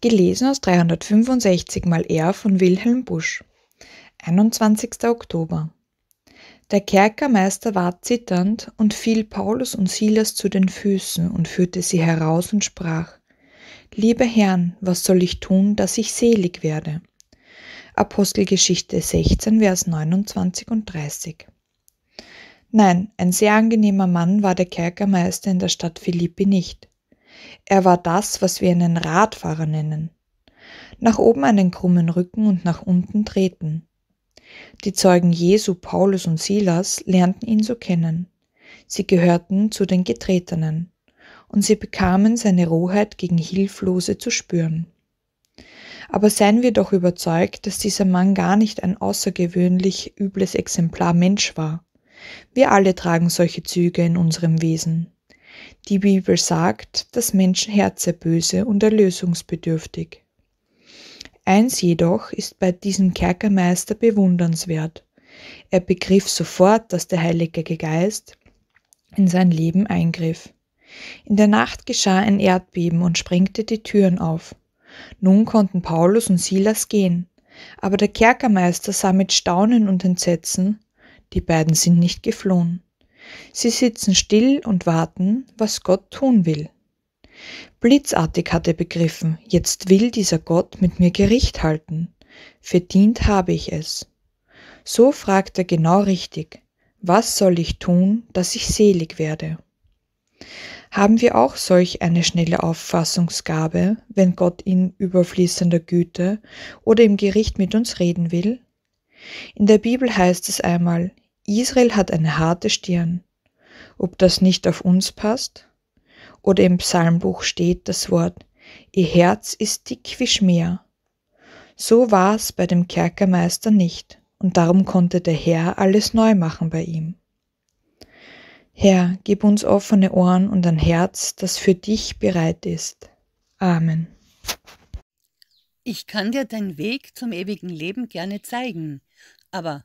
gelesen aus 365 mal R von Wilhelm Busch. 21. Oktober. Der Kerkermeister ward zitternd und fiel Paulus und Silas zu den Füßen und führte sie heraus und sprach, Liebe Herrn, was soll ich tun, dass ich selig werde? Apostelgeschichte 16, Vers 29 und 30. Nein, ein sehr angenehmer Mann war der Kerkermeister in der Stadt Philippi nicht. Er war das, was wir einen Radfahrer nennen. Nach oben einen krummen Rücken und nach unten treten. Die Zeugen Jesu, Paulus und Silas lernten ihn so kennen. Sie gehörten zu den Getretenen, und sie bekamen seine Rohheit gegen Hilflose zu spüren. Aber seien wir doch überzeugt, dass dieser Mann gar nicht ein außergewöhnlich übles Exemplar Mensch war. Wir alle tragen solche Züge in unserem Wesen. Die Bibel sagt, das Menschenherz sei böse und erlösungsbedürftig. Eins jedoch ist bei diesem Kerkermeister bewundernswert. Er begriff sofort, dass der Heilige Geist in sein Leben eingriff. In der Nacht geschah ein Erdbeben und sprengte die Türen auf. Nun konnten Paulus und Silas gehen, aber der Kerkermeister sah mit Staunen und Entsetzen, die beiden sind nicht geflohen. Sie sitzen still und warten, was Gott tun will. Blitzartig hat er begriffen, jetzt will dieser Gott mit mir Gericht halten. Verdient habe ich es. So fragt er genau richtig, was soll ich tun, dass ich selig werde? Haben wir auch solch eine schnelle Auffassungsgabe, wenn Gott in überfließender Güte oder im Gericht mit uns reden will? In der Bibel heißt es einmal, Israel hat eine harte Stirn. Ob das nicht auf uns passt? Oder im Psalmbuch steht das Wort, ihr Herz ist dick wie Schmier. So war es bei dem Kerkermeister nicht, und darum konnte der Herr alles neu machen bei ihm. Herr, gib uns offene Ohren und ein Herz, das für dich bereit ist. Amen. Ich kann dir deinen Weg zum ewigen Leben gerne zeigen, aber